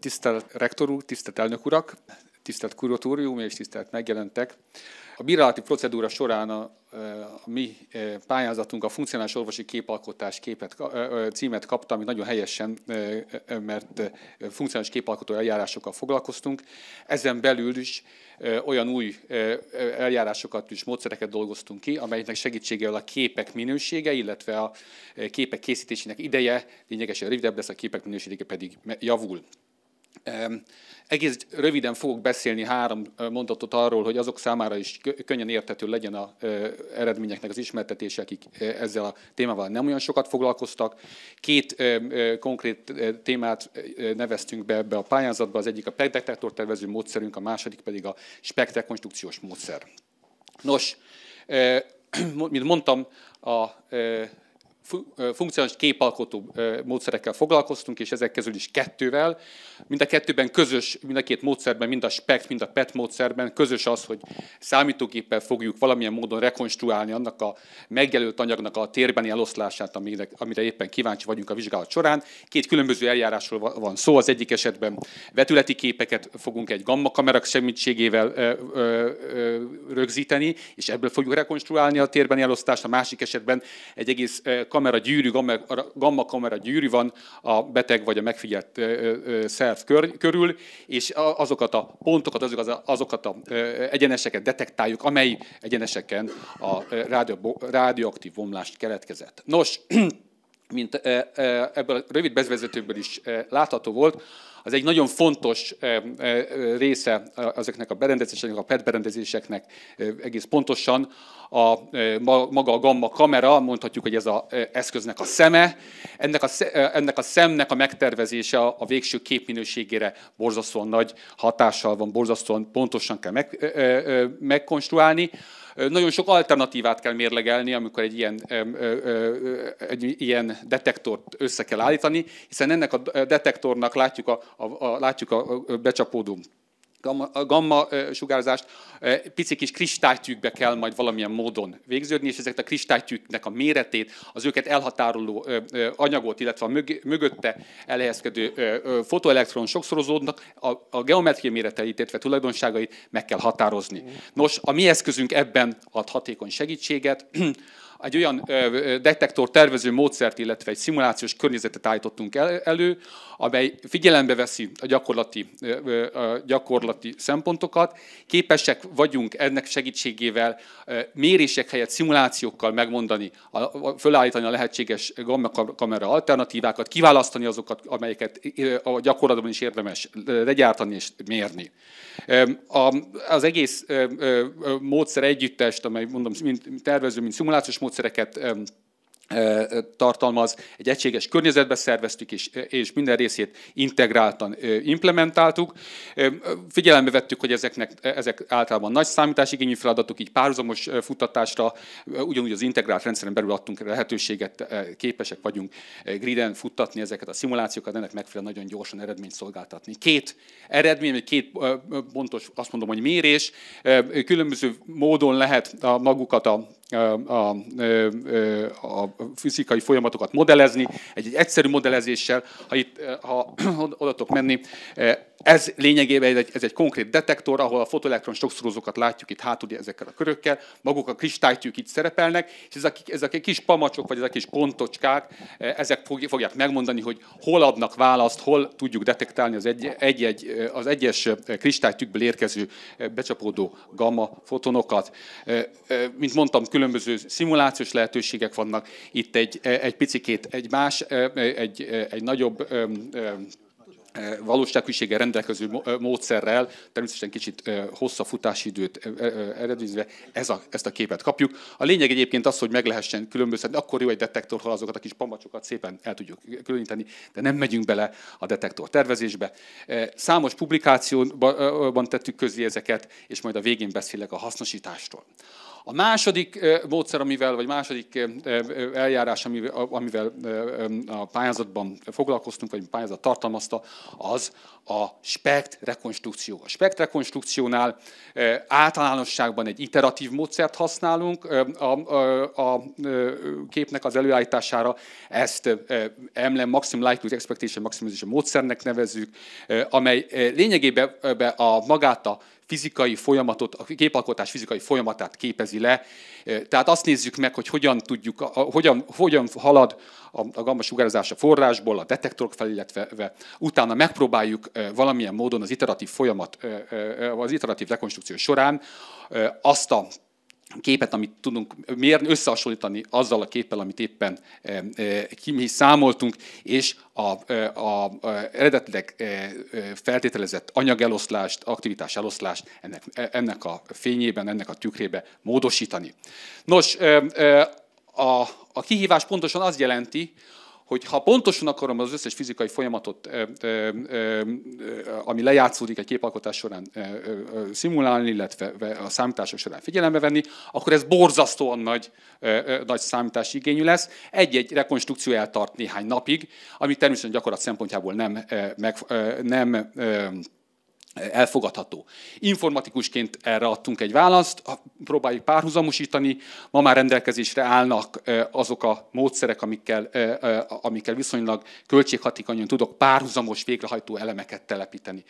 Tisztelt rektor úr, tisztelt elnök urak, tisztelt kuratórium és tisztelt megjelentek. A bírálati procedúra során a, a mi pályázatunk a funkcionális orvosi képalkotás képet, címet kapta, ami nagyon helyesen, mert funkcionális képalkotó eljárásokkal foglalkoztunk. Ezen belül is olyan új eljárásokat és módszereket dolgoztunk ki, amelynek segítségével a képek minősége, illetve a képek készítésének ideje lényegesen rövidebb lesz, a képek minősége pedig javul. Egész röviden fogok beszélni három mondatot arról, hogy azok számára is könnyen érthető legyen a eredményeknek az ismertetése, akik ezzel a témával nem olyan sokat foglalkoztak. Két konkrét témát neveztünk be ebbe a pályázatba, az egyik a spekdetektor tervező módszerünk, a második pedig a spektrekonstrukciós módszer. Nos, mint mondtam, a funkcionális képalkotó módszerekkel foglalkoztunk, és ezek közül is kettővel. Mind a kettőben közös, mind a két módszerben, mind a SPECT, mind a PET módszerben közös az, hogy számítógéppel fogjuk valamilyen módon rekonstruálni annak a megjelölt anyagnak a térbeni eloszlását, amire, amire éppen kíváncsi vagyunk a vizsgálat során. Két különböző eljárásról van szó, az egyik esetben vetületi képeket fogunk egy gamma kamerak segítségével rögzíteni, és ebből fogjuk rekonstruálni a térbeni elosztást, a másik esetben egy egész kamera gyűrű, gamma kamera gyűrű van a beteg vagy a megfigyelt szerv körül, és azokat a pontokat, azokat, azokat a egyeneseket detektáljuk, amely egyeneseken a rádió, rádióaktív bomlást keletkezett. Nos, mint ebből a rövid bezvezetőből is látható volt, az egy nagyon fontos része ezeknek a berendezéseknek, a PET berendezéseknek egész pontosan, a, maga a gamma kamera, mondhatjuk, hogy ez az eszköznek a szeme. Ennek a, ennek a szemnek a megtervezése a végső képminőségére borzasztóan nagy hatással van, borzasztóan pontosan kell meg, megkonstruálni. Nagyon sok alternatívát kell mérlegelni, amikor egy ilyen, egy ilyen detektort össze kell állítani, hiszen ennek a detektornak látjuk a a, a, látjuk a, a becsapódó gamma, a gamma sugárzást, pici kis kristálytűkbe kell majd valamilyen módon végződni, és ezeket a kristálytűknek a méretét, az őket elhatároló anyagot, illetve a mögötte elhelyezkedő fotoelektron sokszorozódnak a geometriai méreteit, illetve tulajdonságait meg kell határozni. Mm. Nos, a mi eszközünk ebben ad hatékony segítséget, egy olyan detektor tervező módszert, illetve egy szimulációs környezetet állítottunk elő, amely figyelembe veszi a gyakorlati, a gyakorlati szempontokat. Képesek vagyunk ennek segítségével mérések helyett szimulációkkal megmondani, fölállítani a lehetséges gamma kamera alternatívákat, kiválasztani azokat, amelyeket a gyakorlatban is érdemes legyártani és mérni. Az egész módszer együttest, amely mondom, mint tervező, mint szimulációs módszer, módszereket tartalmaz, egy egységes környezetbe szerveztük, és, és minden részét integráltan implementáltuk. Figyelembe vettük, hogy ezeknek, ezek általában nagy számításigényű feladatok, így párhuzamos futtatásra, ugyanúgy az integrált rendszeren belül adtunk lehetőséget, képesek vagyunk griden futtatni ezeket a szimulációkat, ennek megfelelően nagyon gyorsan eredményt szolgáltatni. Két eredmény, vagy két pontos, azt mondom, hogy mérés, különböző módon lehet a magukat a a, a fizikai folyamatokat modellezni, egy, egy egyszerű modellezéssel, ha itt ha oda tudok menni, ez lényegében egy, ez egy konkrét detektor, ahol a fotoelektron sokszorozókat látjuk itt hátul ezekkel a körökkel, maguk a kristálytűk itt szerepelnek, és ezek, ezek a kis pamacsok, vagy ezek a kis pontocskák, ezek fogják megmondani, hogy hol adnak választ, hol tudjuk detektálni az, egy, egy, egy, az egyes kristálytűkből érkező becsapódó gamma fotonokat. Mint mondtam, különböző szimulációs lehetőségek vannak, itt egy, e, egy picikét e, e, egy más, egy, egy nagyobb valóságűsége rendelkező módszerrel, természetesen kicsit hosszabb futásidőt eredményezve ez a, ezt a képet kapjuk. A lényeg egyébként az, hogy meg lehessen különböztetni, akkor jó egy detektor, ha azokat a kis pamacsokat szépen el tudjuk különíteni, de nem megyünk bele a detektor tervezésbe. Számos publikációban tettük közé ezeket, és majd a végén beszélek a hasznosításról. A második módszer, amivel, vagy második eljárás, amivel a pályázatban foglalkoztunk, vagy a pályázat tartalmazta, az a spekt rekonstrukció. A spekt rekonstrukciónál általánosságban egy iteratív módszert használunk a, a, a képnek az előállítására. Ezt emlem maximum likelihood expectation maximization módszernek nevezzük, amely lényegében a magát a fizikai folyamatot, a képalkotás fizikai folyamatát képezi le. Tehát azt nézzük meg, hogy hogyan, tudjuk, hogyan, hogyan halad a, gamma sugárzás a forrásból, a detektorok felé, illetve utána megpróbáljuk valamilyen módon az iteratív folyamat, az iteratív rekonstrukció során azt a képet, amit tudunk mérni, összehasonlítani azzal a képpel, amit éppen eh, eh, mi számoltunk, és a, eh, a, a eredetileg feltételezett anyageloszlást, aktivitás eloszlást ennek, e, ennek a fényében, ennek a tükrébe módosítani. Nos, a, a kihívás pontosan azt jelenti, hogy ha pontosan akarom az összes fizikai folyamatot, ami lejátszódik egy képalkotás során szimulálni, illetve a számítások során figyelembe venni, akkor ez borzasztóan nagy, nagy számítási igényű lesz. Egy-egy rekonstrukció eltart néhány napig, ami természetesen gyakorlat szempontjából nem, nem elfogadható. Informatikusként erre adtunk egy választ, próbáljuk párhuzamosítani, ma már rendelkezésre állnak azok a módszerek, amikkel, amikkel viszonylag költséghatékonyan tudok párhuzamos végrehajtó elemeket telepíteni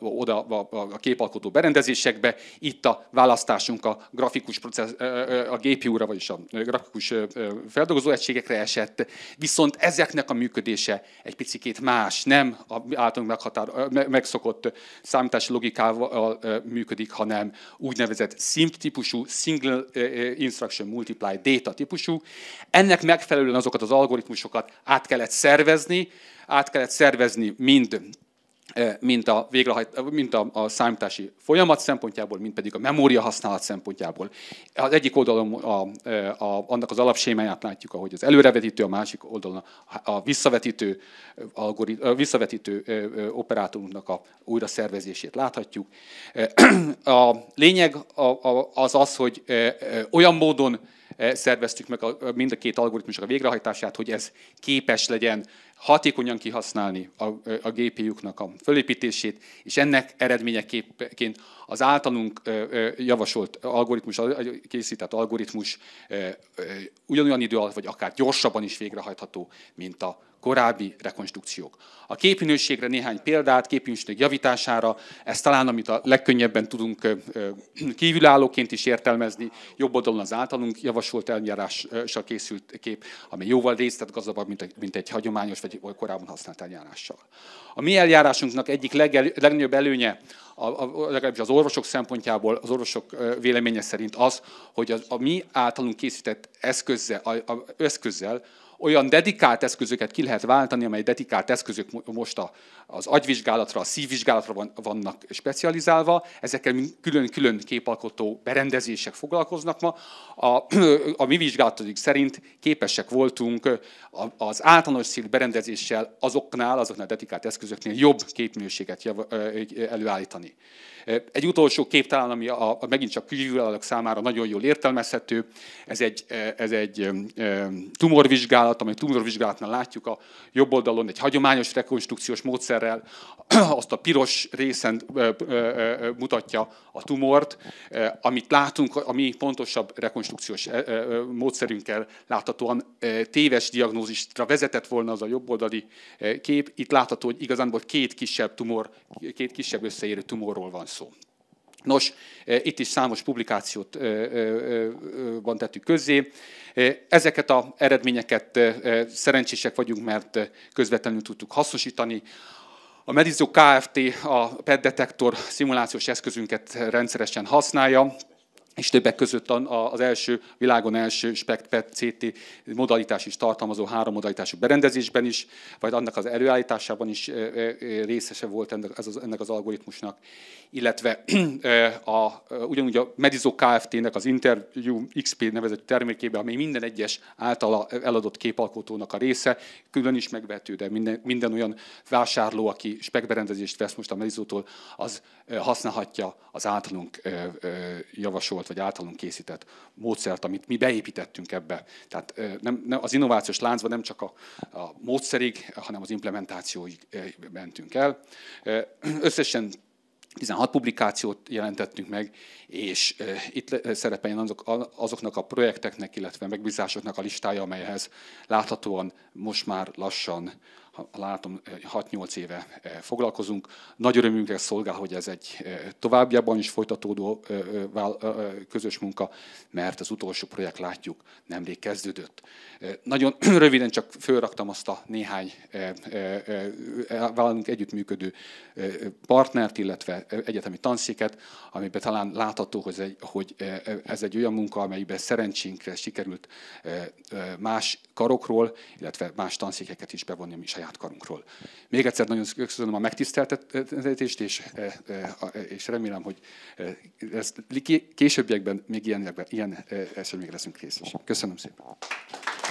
oda a képalkotó berendezésekbe. Itt a választásunk a grafikus processz, a GPU-ra, vagyis a grafikus feldolgozó egységekre esett, viszont ezeknek a működése egy picit más, nem a általunk meghatár, megszokott számítási logikával működik, hanem úgynevezett SIMP típusú, Single Instruction Multiply Data típusú. Ennek megfelelően azokat az algoritmusokat át kellett szervezni, át kellett szervezni mind mint a, végrehajt, mint a, a számítási folyamat szempontjából, mint pedig a memória használat szempontjából. Az egyik oldalon a, a, annak az alapsémáját látjuk, ahogy az előrevetítő, a másik oldalon a visszavetítő, algorit, a visszavetítő operátorunknak a újra szervezését láthatjuk. A lényeg az az, hogy olyan módon szerveztük meg a, mind a két algoritmusok a végrehajtását, hogy ez képes legyen hatékonyan kihasználni a, a GPU-knak a fölépítését, és ennek eredményeként az általunk javasolt algoritmus, készített algoritmus ugyanolyan idő alatt, vagy akár gyorsabban is végrehajtható, mint a korábbi rekonstrukciók. A képminőségre néhány példát, képminőség javítására, ez talán, amit a legkönnyebben tudunk kívülállóként is értelmezni, jobb oldalon az általunk javasolt eljárással készült kép, ami jóval részletgazdagabb, mint egy hagyományos vagy korábban használt eljárással. A mi eljárásunknak egyik legel, legnagyobb előnye, a, a, legalábbis az orvosok szempontjából, az orvosok véleménye szerint az, hogy az, a mi általunk készített eszközzel, a, a, eszközzel olyan dedikált eszközöket ki lehet váltani, amely dedikált eszközök most az agyvizsgálatra, a szívvizsgálatra vannak specializálva, ezekkel külön-külön képalkotó berendezések foglalkoznak ma. A, a mi vizsgálatodik szerint képesek voltunk az általános szív berendezéssel azoknál, azoknál a dedikált eszközöknél jobb képminőséget előállítani. Egy utolsó kép talán, ami a, a megint csak kívülállók számára nagyon jól értelmezhető, ez egy, ez egy tumorvizsgálat, vizsgálat, amely tumorvizsgálatnál látjuk a jobb oldalon egy hagyományos rekonstrukciós módszerrel, azt a piros részen mutatja a tumort, amit látunk, ami pontosabb rekonstrukciós módszerünkkel láthatóan téves diagnózisra vezetett volna az a jobb oldali kép. Itt látható, hogy igazából két kisebb tumor, két kisebb összeérő tumorról van szó. Nos, eh, itt is számos publikációt eh, eh, van tettük közzé. Ezeket az eredményeket szerencsések vagyunk, mert közvetlenül tudtuk hasznosítani. A Medizo Kft. a PET detektor szimulációs eszközünket rendszeresen használja, és többek között az első, világon első SPECT-PET CT modalitás is tartalmazó három modalitású berendezésben is, vagy annak az előállításában is részese volt ennek az, algoritmusnak, illetve a, ugyanúgy a Medizo Kft-nek az Interview XP nevezett termékében, ami minden egyes általa eladott képalkotónak a része, külön is megvető, de minden, minden olyan vásárló, aki SPECT berendezést vesz most a Medizótól, az használhatja az általunk javasolt volt, vagy általunk készített módszert, amit mi beépítettünk ebbe. Tehát nem, nem, az innovációs láncban nem csak a, a módszerig, hanem az implementációig mentünk el. Összesen 16 publikációt jelentettünk meg, és itt szerepeljen azok, azoknak a projekteknek, illetve megbízásoknak a listája, amelyhez láthatóan most már lassan látom, 6-8 eh, éve eh, foglalkozunk. Nagy örömünkre szolgál, hogy ez egy eh, továbbiakban is folytatódó közös munka, mert az utolsó projekt látjuk nemrég kezdődött. Nagyon röviden csak fölraktam azt a néhány vállalunk együttműködő partnert, illetve egyetemi tanszéket, amiben talán látható, hogy ez egy, olyan munka, amelyben szerencsénkre sikerült más karokról, illetve más tanszékeket is bevonni a saját saját karunkról. Még egyszer nagyon köszönöm a megtiszteltetést, és, eh, eh, eh, és remélem, hogy későbbiekben még ilyen, ilyen események leszünk készes. Köszönöm szépen.